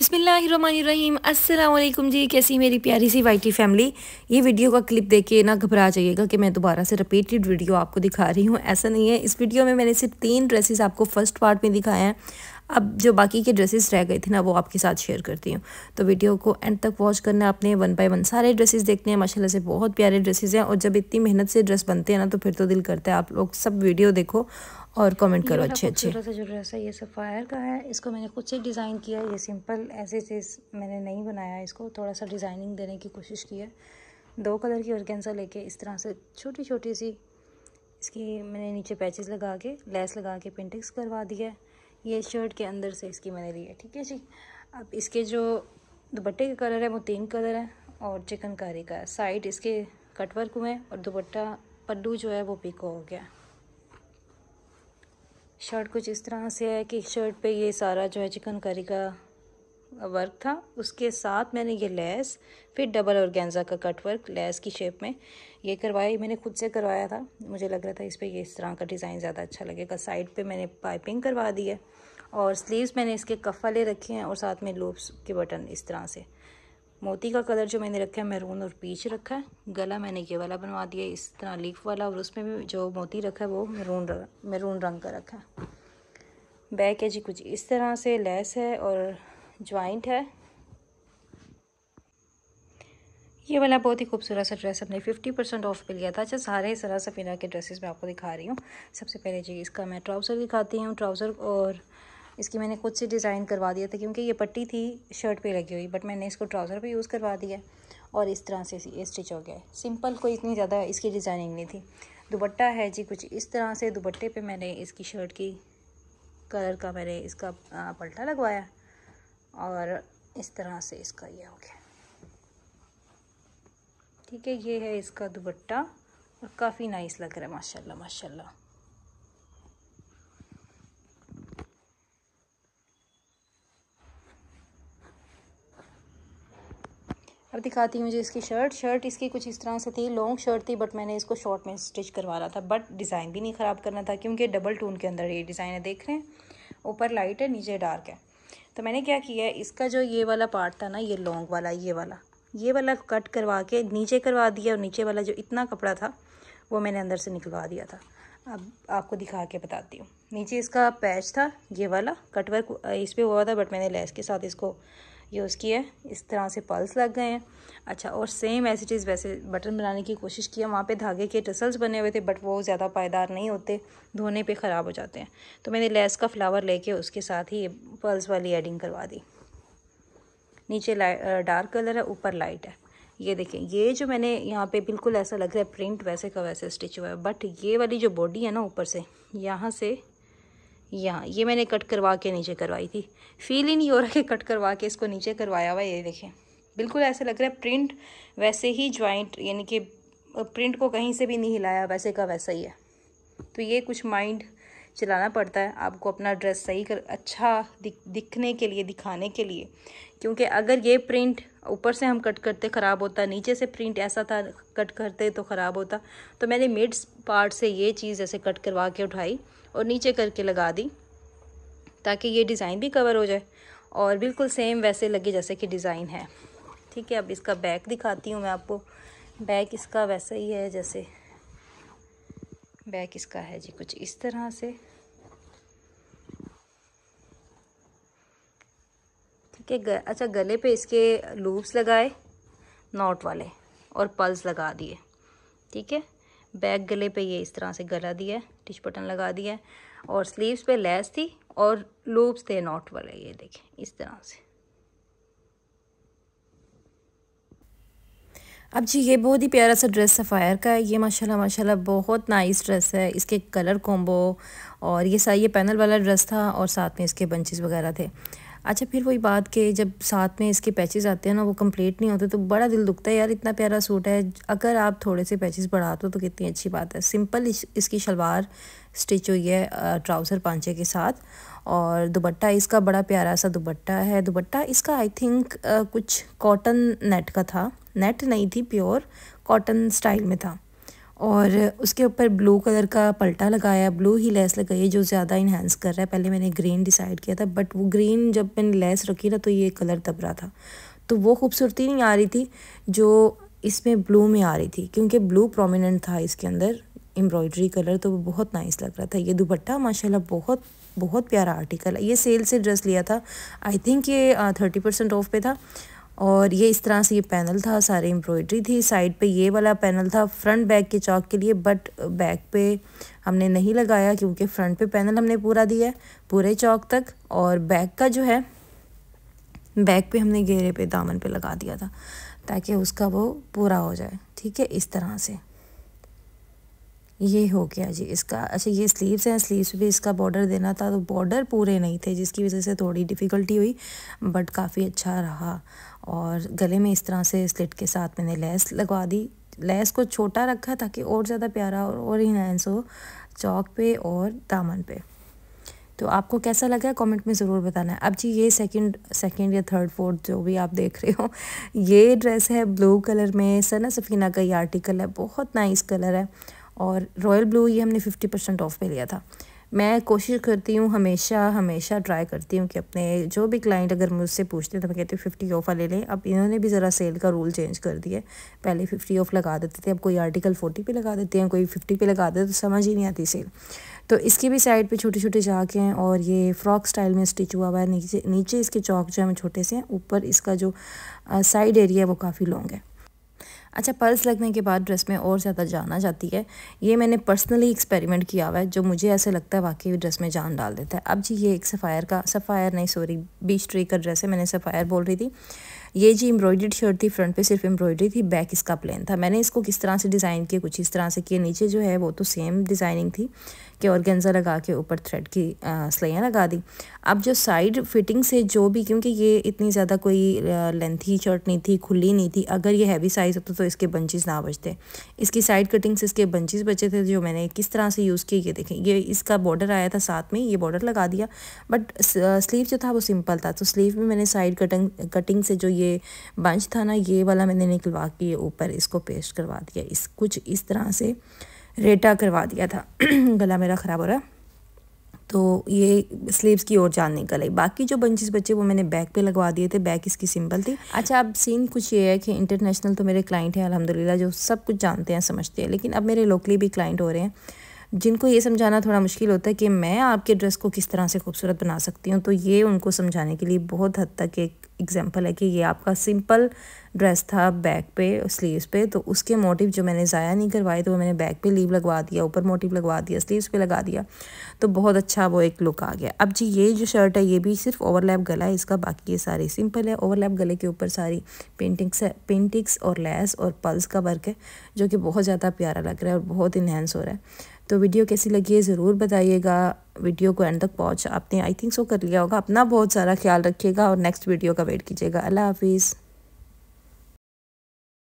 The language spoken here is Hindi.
बसमीम अल्लाम जी कैसी मेरी प्यारी सी वाइटी फैमिली ये वीडियो का क्लिप देख के ना घबरा जाइएगा कि मैं दोबारा से रिपीटेड वीडियो आपको दिखा रही हूँ ऐसा नहीं है इस वीडियो में मैंने सिर्फ तीन ड्रेसेस आपको फर्स्ट पार्ट में दिखाए हैं अब जो बाकी के ड्रेसेस रह गए थे ना वो आपके साथ शेयर करती हूँ तो वीडियो को एंड तक वॉच करना आपने वन बाय वन सारे ड्रेसेस देखने हैं माशाल्लाह से बहुत प्यारे ड्रेसेस हैं और जब इतनी मेहनत से ड्रेस बनते हैं ना तो फिर तो दिल करता है आप लोग सब वीडियो देखो और कमेंट करो अच्छे अच्छे छोटा सा छोटा सा ये सफायर का है इसको मैंने खुद से डिज़ाइन किया है ये सिंपल ऐसे से मैंने नहीं बनाया इसको थोड़ा सा डिज़ाइनिंग देने की कोशिश की है दो कलर की ऑर्गेन्जा लेके इस तरह से छोटी छोटी सी इसकी मैंने नीचे पैचेस लगा के लेस लगा के पेंटिंग्स करवा दी है ये शर्ट के अंदर से इसकी मैंने ली है ठीक है जी अब इसके जो दुपट्टे के कलर है वो तीन कलर है और चिकनकारी का साइड इसके कटवर्क हुए हैं और दुपट्टा पल्लू जो है वो पिको हो गया शर्ट कुछ इस तरह से है कि शर्ट पे ये सारा जो है चिकनकारी का वर्क था उसके साथ मैंने ये लेस फिर डबल और गेंजा का कट वर्क लेस की शेप में ये करवाया मैंने खुद से करवाया था मुझे लग रहा था इस पर ये इस तरह का डिज़ाइन ज़्यादा अच्छा लगेगा साइड पे मैंने पाइपिंग करवा दी है और स्लीव्स मैंने इसके कफ वाले रखे हैं और साथ में लूप्स के बटन इस तरह से मोती का कलर जो मैंने रखा है मैरून और पीच रखा है गला मैंने ये वाला बनवा दिया इस तरह लीफ वाला और उसमें भी जो मोती रखा है वो मैरून मैरून रंग का रखा है बैक है जी कुछ इस तरह से लेस है और ज्वाइंट है ये वाला बहुत ही खूबसूरत सा ड्रेस अपने 50 परसेंट ऑफ पे लिया था अच्छा सारे सरा सफीना के ड्रेसेस मैं आपको दिखा रही हूँ सबसे पहले जी इसका मैं ट्राउज़र दिखाती हूँ ट्राउज़र और इसकी मैंने खुद से डिज़ाइन करवा दिया था क्योंकि ये पट्टी थी शर्ट पे लगी हुई बट मैंने इसको ट्राउज़र पे यूज़ करवा दिया और इस तरह से ये स्टिच हो गया है सिंपल कोई इतनी ज़्यादा इसकी डिज़ाइनिंग नहीं थी दुपट्टा है जी कुछ इस तरह से दुपट्टे पे मैंने इसकी शर्ट की कलर का मैंने इसका पलटा लगवाया और इस तरह से इसका यह हो गया ठीक है ये है इसका दुपट्टा और काफ़ी नाइस लग रहा है माशाल्लाह माशाल्लाह अब दिखाती हूँ मुझे इसकी शर्ट शर्ट इसकी कुछ इस तरह से थी लॉन्ग शर्ट थी बट मैंने इसको शॉर्ट में स्टिच रहा था बट डिज़ाइन भी नहीं ख़राब करना था क्योंकि डबल टून के अंदर ये डिज़ाइन है देख रहे हैं ऊपर लाइट है नीचे डार्क है तो मैंने क्या किया है इसका जो ये वाला पार्ट था ना ये लॉन्ग वाला ये वाला ये वाला कट करवा के नीचे करवा दिया और नीचे वाला जो इतना कपड़ा था वो मैंने अंदर से निकलवा दिया था अब आपको दिखा के बताती हूँ नीचे इसका पैच था ये वाला कटवर्क इस पर हुआ था बट मैंने लेस के साथ इसको यूज़ उसकी है इस तरह से पल्स लग गए हैं अच्छा और सेम ऐसी चीज़ वैसे बटन बनाने की कोशिश किया वहाँ पे धागे के टसल्स बने हुए थे बट वो ज़्यादा पायदार नहीं होते धोने पे ख़राब हो जाते हैं तो मैंने लेस का फ्लावर लेके उसके साथ ही पल्स वाली एडिंग करवा दी नीचे डार्क कलर है ऊपर लाइट है ये देखें ये जो मैंने यहाँ पे बिल्कुल ऐसा लग रहा है प्रिंट वैसे का वैसे स्टिच हुआ है बट ये वाली जो बॉडी है ना ऊपर से यहाँ से यहाँ ये मैंने कट करवा के नीचे करवाई थी फील ही नहीं हो रहा कि कट करवा के इसको नीचे करवाया हुआ ये देखें बिल्कुल ऐसे लग रहा है प्रिंट वैसे ही ज्वाइंट यानी कि प्रिंट को कहीं से भी नहीं हिलाया वैसे का वैसा ही है तो ये कुछ माइंड चलाना पड़ता है आपको अपना ड्रेस सही कर अच्छा दिख, दिखने के लिए दिखाने के लिए क्योंकि अगर ये प्रिंट ऊपर से हम कट करते ख़राब होता नीचे से प्रिंट ऐसा था कट करते तो ख़राब होता तो मैंने मिड पार्ट से ये चीज़ ऐसे कट करवा के उठाई और नीचे करके लगा दी ताकि ये डिज़ाइन भी कवर हो जाए और बिल्कुल सेम वैसे लगे जैसे कि डिज़ाइन है ठीक है अब इसका बैक दिखाती हूँ मैं आपको बैक इसका वैसा ही है जैसे बैक इसका है जी कुछ इस तरह से ठीक है अच्छा गले पे इसके लूप्स लगाए नॉट वाले और पल्स लगा दिए ठीक है बैक गले पे ये इस तरह से गला दिया टिश टिच बटन लगा दिया और स्लीव्स पे लेस थी और लूप्स थे नॉट वाले ये देखें इस तरह से अब जी ये बहुत ही प्यारा सा ड्रेस सफ़ायर का है ये माशाल्लाह माशाल्लाह बहुत नाइस ड्रेस है इसके कलर कॉम्बो और ये सारा ये पैनल वाला ड्रेस था और साथ में इसके बंचेस वगैरह थे अच्छा फिर वही बात कि जब साथ में इसके पैचेज़ आते हैं ना वो कंप्लीट नहीं होते तो बड़ा दिल दुखता है यार इतना प्यारा सूट है अगर आप थोड़े से पैचेज़ बढ़ा दो तो कितनी अच्छी बात है सिंपल इस, इसकी शलवार स्टिच हुई है ट्राउज़र पांचे के साथ और दुबट्टा इसका बड़ा प्यारा सा दुबट्टा है दुबट्टा इसका आई थिंक कुछ कॉटन नेट का था नेट नहीं थी प्योर कॉटन स्टाइल में था और उसके ऊपर ब्लू कलर का पलटा लगाया ब्लू ही लेस लगाई जो ज़्यादा इन्हेंस कर रहा है पहले मैंने ग्रीन डिसाइड किया था बट वो ग्रीन जब मैंने लेस रखी ना तो ये कलर दब रहा था तो वो खूबसूरती नहीं आ रही थी जो इसमें ब्लू में आ रही थी क्योंकि ब्लू प्रोमिनेंट था इसके अंदर एम्ब्रॉयडरी कलर तो वो बहुत नाइस लग रहा था ये दुपट्टा माशाल्लाह बहुत बहुत प्यारा आर्टिकल है ये सेल से ड्रेस लिया था आई थिंक ये थर्टी परसेंट ऑफ पे था और ये इस तरह से ये पैनल था सारे एम्ब्रॉयडरी थी साइड पे ये वाला पैनल था फ्रंट बैक के चौक के लिए बट बैक पे हमने नहीं लगाया क्योंकि फ्रंट पे पैनल हमने पूरा दिया है पूरे चौक तक और बैक का जो है बैक पे हमने घेरे पे दामन पे लगा दिया था ताकि उसका वो पूरा हो जाए ठीक है इस तरह से ये हो गया जी इसका अच्छा ये स्लीव्स हैं स्लीव्स भी इसका बॉर्डर देना था तो बॉर्डर पूरे नहीं थे जिसकी वजह से थोड़ी डिफ़िकल्टी हुई बट काफ़ी अच्छा रहा और गले में इस तरह से स्लिट के साथ मैंने लेस लगवा दी लेस को छोटा रखा ताकि और ज़्यादा प्यारा और और इनहेंस हो चौक पे और दामन पे तो आपको कैसा लगा कमेंट में ज़रूर बताना है अब जी ये सेकंड सेकंड या थर्ड फोर्थ जो भी आप देख रहे हो ये ड्रेस है ब्लू कलर में सना सफ़ीना का ये आर्टिकल है बहुत नाइस कलर है और रॉयल ब्लू ये हमने फिफ्टी परसेंट ऑफ पे लिया था मैं कोशिश करती हूँ हमेशा हमेशा ट्राई करती हूँ कि अपने जो भी क्लाइंट अगर मुझसे पूछते हैं तो मैं कहती हूँ फिफ्टी ऑफ वाले लें अब इन्होंने भी ज़रा सेल का रूल चेंज कर दिया पहले फिफ्टी ऑफ लगा देते थे अब कोई आर्टिकल फोर्टी पे लगा देते हैं कोई फिफ्टी पे लगा देते तो समझ ही नहीं आती सेल तो इसकी भी साइड पर छोटे छोटे चाक हैं और ये फ्रॉक स्टाइल में स्टिच हुआ हुआ है नीचे नीचे इसके चौक जो हैं छोटे से हैं ऊपर इसका जो साइड एरिया है वो काफ़ी लॉन्ग है अच्छा पर्स लगने के बाद ड्रेस में और ज़्यादा जान आ जाती है ये मैंने पर्सनली एक्सपेरिमेंट किया हुआ है जो मुझे ऐसे लगता है वाकई ड्रेस में जान डाल देता है अब जी ये एक सफ़ायर का सफ़ायर नहीं सॉरी बीच ट्री का ड्रेस है मैंने सफ़ायर बोल रही थी ये जी एम्ब्रॉयडर्ड शर्ट थी फ्रंट पे सिर्फ एम्ब्रॉयडरी थी बैक इसका प्लेन था मैंने इसको किस तरह से डिज़ाइन किया कुछ इस तरह से किया नीचे जो है वो तो सेम डिज़ाइनिंग थी कि गेंजा लगा के ऊपर थ्रेड की सलाइयाँ लगा दी अब जो साइड फिटिंग से जो भी क्योंकि ये इतनी ज़्यादा कोई लेंथी शर्ट नहीं थी खुली नहीं थी अगर ये हैवी साइज़ होता तो इसके बंचेज़ ना बचते इसकी साइड कटिंग से इसके बंचेज बचे थे जो मैंने किस तरह से यूज़ किए ये देखें ये इसका बॉर्डर आया था साथ में ये बॉर्डर लगा दिया बट स्लीव जो था वो सिंपल था तो स्लीव में मैंने साइड कटिंग कटिंग से जो ये ये बंच था ना ये वाला मैंने निकलवा के ऊपर इसको पेस्ट करवा दिया इस कुछ इस तरह से रेटा करवा दिया था गला मेरा ख़राब हो रहा तो ये स्लीव्स की ओर जान निकल आई बाकी जो बंचेस बचे वो मैंने बैक पे लगवा दिए थे बैक इसकी सिंपल थी अच्छा अब सीन कुछ ये है कि इंटरनेशनल तो मेरे क्लाइंट हैं अलहमदिल्ला जो सब कुछ जानते हैं समझते हैं लेकिन अब मेरे लोकली भी क्लाइंट हो रहे हैं जिनको ये समझाना थोड़ा मुश्किल होता है कि मैं आपके ड्रेस को किस तरह से खूबसूरत बना सकती हूँ तो ये उनको समझाने के लिए बहुत हद तक एक एग्जांपल है कि ये आपका सिंपल ड्रेस था बैक पे स्लीव्स पे तो उसके मोटिव जो मैंने ज़ाया नहीं करवाए तो वो मैंने बैक पे लीव लगवा दिया ऊपर मोटिव लगवा दिया स्लीव्स पे लगा दिया तो बहुत अच्छा वो एक लुक आ गया अब जी ये जो शर्ट है ये भी सिर्फ ओवरलैप गला है इसका बाकी ये सारी सिंपल है ओवरलैप गले के ऊपर सारी पेंटिंग्स है पेंटिंग्स और लैस और पल्स का वर्क है जो कि बहुत ज़्यादा प्यारा लग रहा है और बहुत इन्हेंस हो रहा है तो वीडियो कैसी लगी है ज़रूर बताइएगा वीडियो को एंड तक पहुँच आपने आई थिंक सो कर लिया होगा अपना बहुत सारा ख्याल रखिएगा और नेक्स्ट वीडियो का वेट कीजिएगा अल्लाह हाफिज़